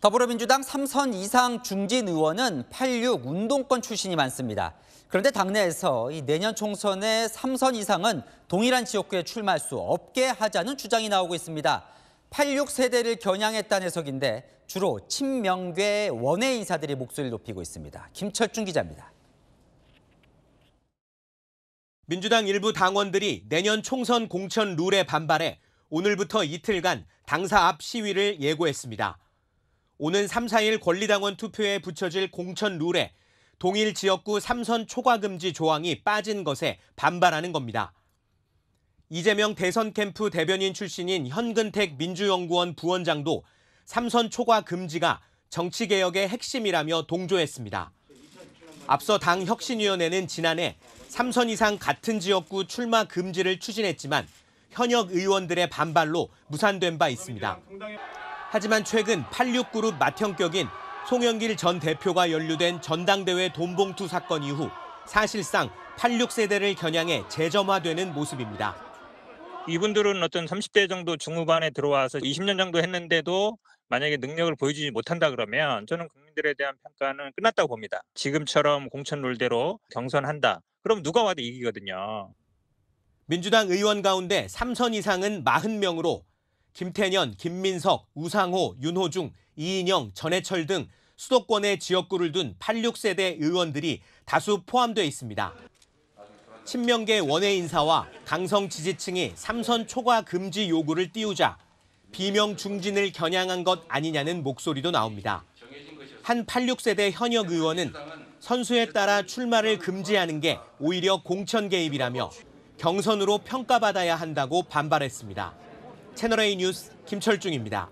더불어민주당 3선 이상 중진 의원은 86 운동권 출신이 많습니다. 그런데 당내에서 내년 총선에 3선 이상은 동일한 지역구에 출마할 수 없게 하자는 주장이 나오고 있습니다. 86 세대를 겨냥했다는 해석인데 주로 친명계 원외 인사들이 목소리를 높이고 있습니다. 김철중 기자입니다. 민주당 일부 당원들이 내년 총선 공천 룰에 반발해 오늘부터 이틀간 당사 앞 시위를 예고했습니다. 오는 3, 4일 권리당원 투표에 붙여질 공천 룰에 동일 지역구 3선 초과금지 조항이 빠진 것에 반발하는 겁니다. 이재명 대선 캠프 대변인 출신인 현근택 민주연구원 부원장도 3선 초과 금지가 정치개혁의 핵심이라며 동조했습니다. 앞서 당 혁신위원회는 지난해 3선 이상 같은 지역구 출마 금지를 추진했지만 현역 의원들의 반발로 무산된 바 있습니다. 하지만 최근 86그룹 맏형격인 송영길 전 대표가 연루된 전당대회 돈봉투 사건 이후 사실상 86세대를 겨냥해 재점화되는 모습입니다. 이분들은 어떤 30대 정도 중후반에 들어와서 20년 정도 했는데도 만약에 능력을 보여주지 못한다 그러면 저는 국민들에 대한 평가는 끝났다고 봅니다. 지금처럼 공천 룰대로 경선한다. 그럼 누가 와도 이기거든요. 민주당 의원 가운데 3선 이상은 40명으로 김태년, 김민석, 우상호, 윤호중, 이인영, 전해철 등 수도권의 지역구를 둔 86세대 의원들이 다수 포함돼 있습니다. 친명계 원외 인사와 강성 지지층이 삼선 초과 금지 요구를 띄우자 비명 중진을 겨냥한 것 아니냐는 목소리도 나옵니다. 한 86세대 현역 의원은 선수에 따라 출마를 금지하는 게 오히려 공천 개입이라며 경선으로 평가받아야 한다고 반발했습니다. 채널A 뉴스 김철중입니다.